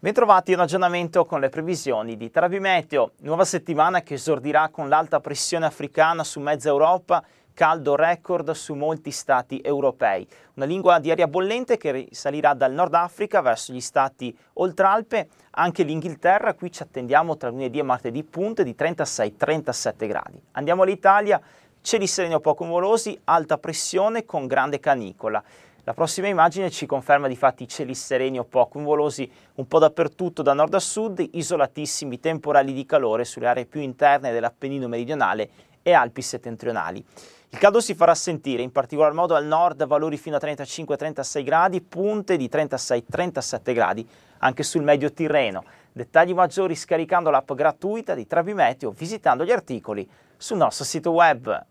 Bentrovati in ragionamento con le previsioni di Trabimeteo. Nuova settimana che esordirà con l'alta pressione africana su mezza Europa, caldo record su molti stati europei. Una lingua di aria bollente che risalirà dal Nord Africa verso gli stati oltralpe, anche l'Inghilterra, qui ci attendiamo tra lunedì e martedì punte di 36-37 gradi. Andiamo all'Italia, cieli sereni o poco nuvolosi, alta pressione con grande canicola. La prossima immagine ci conferma di fatti cieli sereni o poco nuvolosi un po' dappertutto da nord a sud, isolatissimi temporali di calore sulle aree più interne dell'Appennino meridionale e Alpi settentrionali. Il caldo si farà sentire, in particolar modo al nord, valori fino a 35-36 gradi, punte di 36-37 gradi anche sul medio Tirreno. Dettagli maggiori scaricando l'app gratuita di Travimeteo o visitando gli articoli sul nostro sito web.